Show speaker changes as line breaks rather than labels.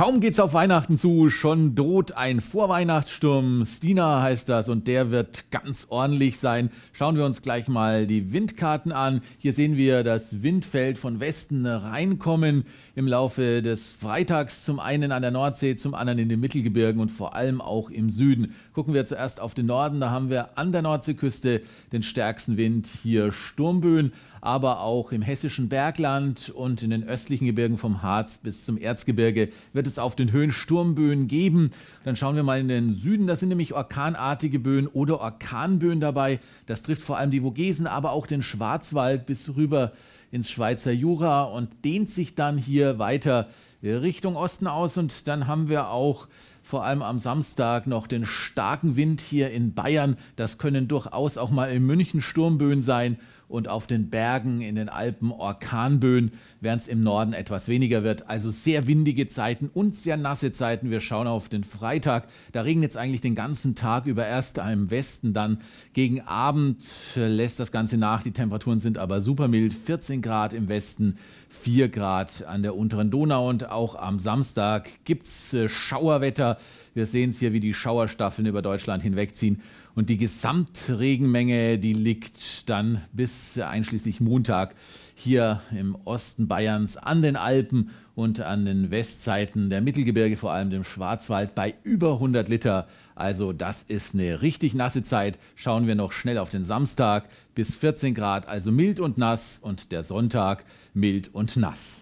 Kaum geht's auf Weihnachten zu, schon droht ein Vorweihnachtssturm. Stina heißt das und der wird ganz ordentlich sein. Schauen wir uns gleich mal die Windkarten an. Hier sehen wir das Windfeld von Westen reinkommen im Laufe des Freitags. Zum einen an der Nordsee, zum anderen in den Mittelgebirgen und vor allem auch im Süden. Gucken wir zuerst auf den Norden. Da haben wir an der Nordseeküste den stärksten Wind, hier Sturmböen aber auch im hessischen Bergland und in den östlichen Gebirgen vom Harz bis zum Erzgebirge wird es es auf den Höhen Sturmböen geben. Dann schauen wir mal in den Süden. Das sind nämlich orkanartige Böen oder Orkanböen dabei. Das trifft vor allem die Vogesen, aber auch den Schwarzwald bis rüber ins Schweizer Jura und dehnt sich dann hier weiter Richtung Osten aus. Und dann haben wir auch vor allem am Samstag noch den starken Wind hier in Bayern. Das können durchaus auch mal in München Sturmböen sein und auf den Bergen in den Alpen Orkanböen, während es im Norden etwas weniger wird. Also sehr windige Zeiten und sehr nasse Zeiten. Wir schauen auf den Freitag. Da regnet es eigentlich den ganzen Tag über, erst im Westen, dann gegen Abend lässt das Ganze nach. Die Temperaturen sind aber super mild. 14 Grad im Westen, 4 Grad an der unteren Donau und auch am Samstag gibt es äh, Schauerwetter. Wir sehen es hier, wie die Schauerstaffeln über Deutschland hinwegziehen. Und die Gesamtregenmenge, die liegt dann bis einschließlich Montag hier im Osten Bayerns an den Alpen und an den Westseiten der Mittelgebirge, vor allem dem Schwarzwald, bei über 100 Liter. Also das ist eine richtig nasse Zeit. Schauen wir noch schnell auf den Samstag bis 14 Grad, also mild und nass und der Sonntag mild und nass.